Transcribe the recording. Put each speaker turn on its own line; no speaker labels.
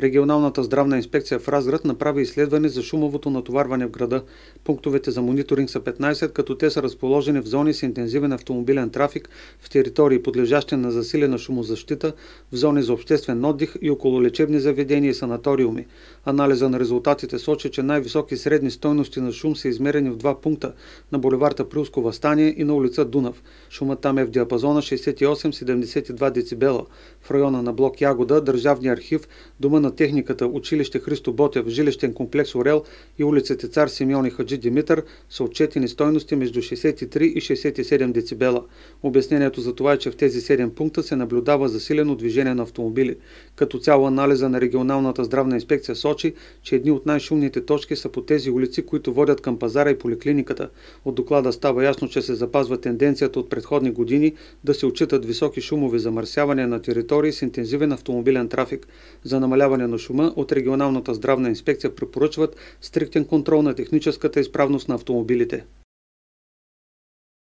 Регионалната здравна инспекция в Разград направи изследване за шумовото натоварване в града. Пунктовете за мониторинг са 15, като те са разположени в зони с интензивен автомобилен трафик, в територии подлежащи на засилена шумозащита, в зони за обществен отдих и около лечебни заведения и санаториуми. Анализа на резултатите сочи, че най-високи средни стойности на шум са измерени в два пункта – на боливарта Прилско Въстание и на улица Дунав. Шумът там е в диапазона 68-72 децибела. В района на блок Ягода, Държавния архив, Дума на техниката училище Христо Ботев, жилищен комплекс Орел и улиците Цар Симеон и Хаджи Димитър са отчетени стойности между 63 и 67 децибела. Обяснението за това е, че в тези 7 пункта се наблюдава засилено движение на автомобили. Като цяло анализа на регионалната здравна инспекция сочи, че едни от най-шумните точки са по тези улици, които водят към пазара и поликлиниката. От доклада става ясно, че се запазва тенденцията от предходни години да се отчитат високи шумови замърсявания на територии с интензивен автомобилен трафик. За намаляване намаляване на шума от регионалната здравна инспекция препоръчват стриктен контрол на техническата изправност на автомобилите.